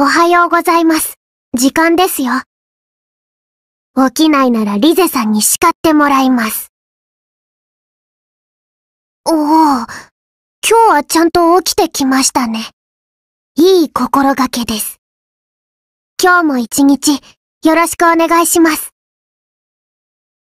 おはようございます。時間ですよ。起きないならリゼさんに叱ってもらいます。おお、今日はちゃんと起きてきましたね。いい心がけです。今日も一日よろしくお願いします。